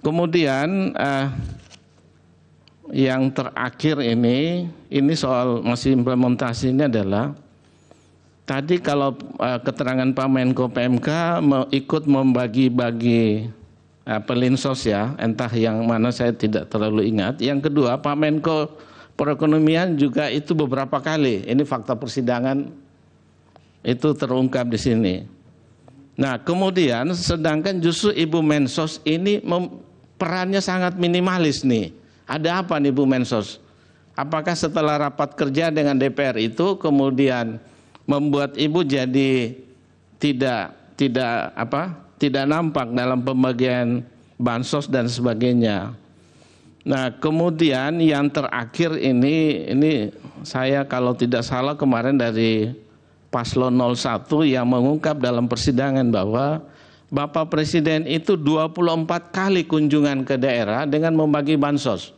Kemudian eh, yang terakhir ini, ini soal masih implementasinya adalah tadi kalau eh, keterangan Pak Menko PMK ikut membagi-bagi eh, pelinsos ya, entah yang mana saya tidak terlalu ingat. Yang kedua Pak Menko perekonomian juga itu beberapa kali, ini fakta persidangan itu terungkap di sini. Nah kemudian sedangkan justru Ibu Mensos ini mem perannya sangat minimalis nih. Ada apa nih Bu Mensos? Apakah setelah rapat kerja dengan DPR itu kemudian membuat Ibu jadi tidak tidak apa? tidak nampak dalam pembagian bansos dan sebagainya. Nah, kemudian yang terakhir ini ini saya kalau tidak salah kemarin dari paslon 01 yang mengungkap dalam persidangan bahwa Bapak Presiden itu 24 kali kunjungan ke daerah dengan membagi bansos.